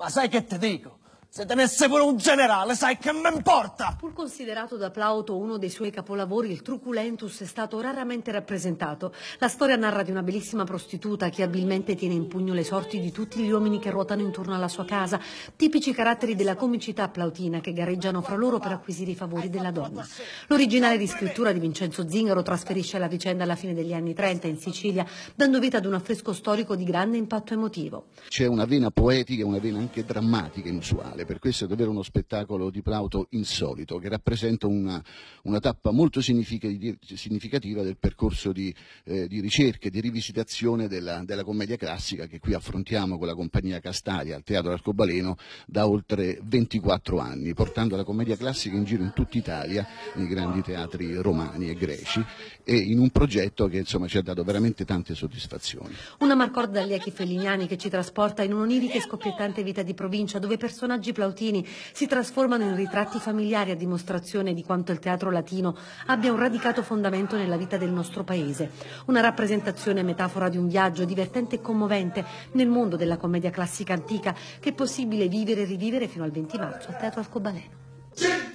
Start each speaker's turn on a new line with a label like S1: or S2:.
S1: ¿Pasa que te digo. Se tenesse pure un generale, sai che mi importa!
S2: Pur considerato da Plauto uno dei suoi capolavori, il Truculentus è stato raramente rappresentato. La storia narra di una bellissima prostituta che abilmente tiene in pugno le sorti di tutti gli uomini che ruotano intorno alla sua casa, tipici caratteri della comicità plautina che gareggiano fra loro per acquisire i favori della donna. L'originale riscrittura di Vincenzo Zingaro trasferisce la vicenda alla fine degli anni 30 in Sicilia, dando vita ad un affresco storico di grande impatto emotivo.
S1: C'è una vena poetica una vena anche drammatica inusuale per questo è davvero uno spettacolo di Plauto insolito che rappresenta una, una tappa molto significativa del percorso di, eh, di ricerca e di rivisitazione della, della, commedia classica che qui affrontiamo con la compagnia Castalia al Teatro Arcobaleno da oltre 24 anni, portando la commedia classica in giro in tutta Italia, nei grandi teatri romani e greci, e in un progetto che insomma, ci ha dato veramente tante soddisfazioni.
S2: Una Marcorda Liechi Felignani che ci trasporta in un'onirica e scoppiettante vita di provincia dove personaggi Luigi Plautini si trasformano in ritratti familiari a dimostrazione di quanto il teatro latino abbia un radicato fondamento nella vita del nostro paese. Una rappresentazione metafora di un viaggio divertente e commovente nel mondo della commedia classica antica che è possibile vivere e rivivere fino al 20 marzo al Teatro Alcobaleno.